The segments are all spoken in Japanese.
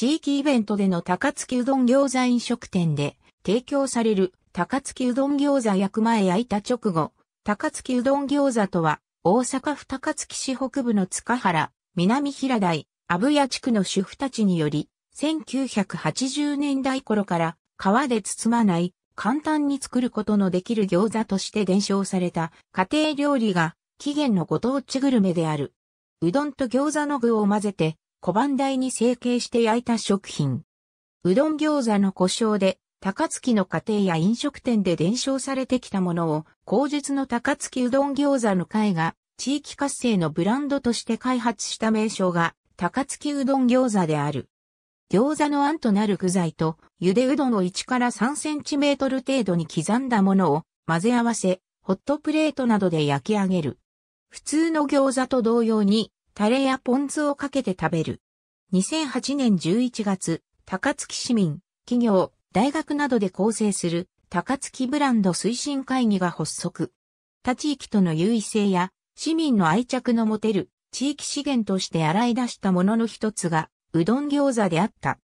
地域イベントでの高槻うどん餃子飲食店で提供される高槻うどん餃子焼く前焼いた直後、高槻うどん餃子とは大阪府高槻市北部の塚原、南平台、阿部屋地区の主婦たちにより、1980年代頃から皮で包まない簡単に作ることのできる餃子として伝承された家庭料理が起源のご当地グルメである。うどんと餃子の具を混ぜて小判台に成形して焼いた食品。うどん餃子の故障で、高槻の家庭や飲食店で伝承されてきたものを、口述の高槻うどん餃子の会が、地域活性のブランドとして開発した名称が、高槻うどん餃子である。餃子の餡となる具材と、茹でうどんを1から3センチメートル程度に刻んだものを混ぜ合わせ、ホットプレートなどで焼き上げる。普通の餃子と同様に、タレやポン酢をかけて食べる。2008年11月、高槻市民、企業、大学などで構成する高槻ブランド推進会議が発足。他地域との優位性や市民の愛着の持てる地域資源として洗い出したものの一つがうどん餃子であった。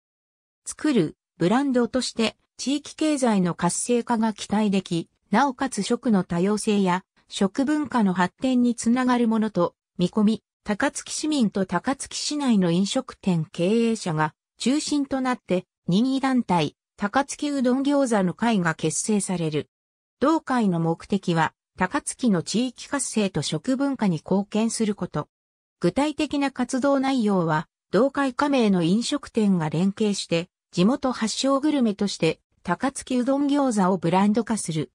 作るブランドとして地域経済の活性化が期待でき、なおかつ食の多様性や食文化の発展につながるものと見込み、高槻市民と高槻市内の飲食店経営者が中心となって任意団体高槻うどん餃子の会が結成される。同会の目的は高槻の地域活性と食文化に貢献すること。具体的な活動内容は同会加盟の飲食店が連携して地元発祥グルメとして高槻うどん餃子をブランド化する。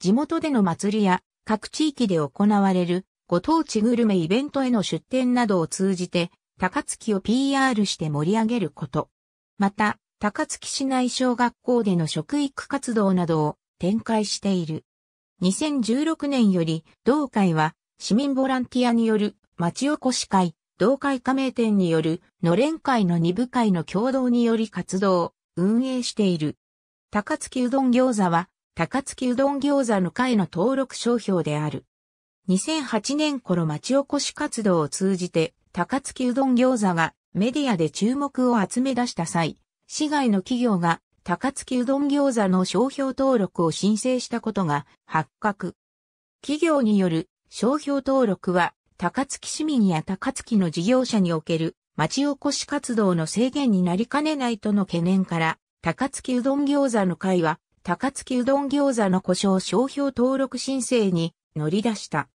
地元での祭りや各地域で行われるご当地グルメイベントへの出店などを通じて、高槻を PR して盛り上げること。また、高槻市内小学校での食育活動などを展開している。2016年より、同会は市民ボランティアによる町おこし会、同会加盟店によるのれん会の二部会の共同により活動、を運営している。高槻うどん餃子は、高槻うどん餃子の会の登録商標である。2008年頃町おこし活動を通じて、高槻うどん餃子がメディアで注目を集め出した際、市外の企業が高槻うどん餃子の商標登録を申請したことが発覚。企業による商標登録は、高槻市民や高槻の事業者における町おこし活動の制限になりかねないとの懸念から、高槻うどん餃子の会は、高槻うどん餃子の故障商標登録申請に乗り出した。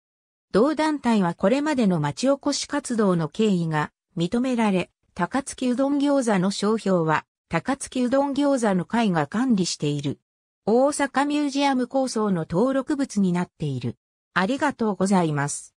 同団体はこれまでの町おこし活動の経緯が認められ、高槻うどん餃子の商標は、高槻うどん餃子の会が管理している。大阪ミュージアム構想の登録物になっている。ありがとうございます。